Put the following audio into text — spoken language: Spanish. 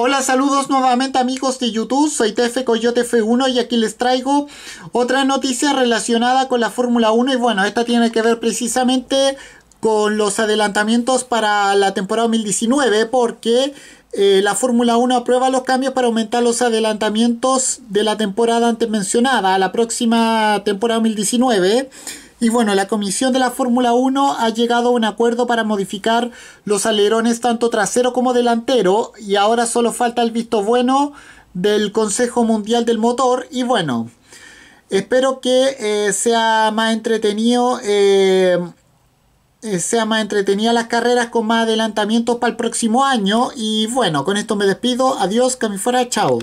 Hola, saludos nuevamente amigos de YouTube, soy TF Coyote F1 y aquí les traigo otra noticia relacionada con la Fórmula 1 y bueno, esta tiene que ver precisamente con los adelantamientos para la temporada 2019 porque eh, la Fórmula 1 aprueba los cambios para aumentar los adelantamientos de la temporada antes mencionada, a la próxima temporada 2019. Y bueno, la comisión de la Fórmula 1 ha llegado a un acuerdo para modificar los alerones tanto trasero como delantero y ahora solo falta el visto bueno del Consejo Mundial del Motor y bueno, espero que eh, sea más entretenido. Eh, eh, sea más entretenida las carreras con más adelantamientos para el próximo año y bueno con esto me despido adiós que fuera chao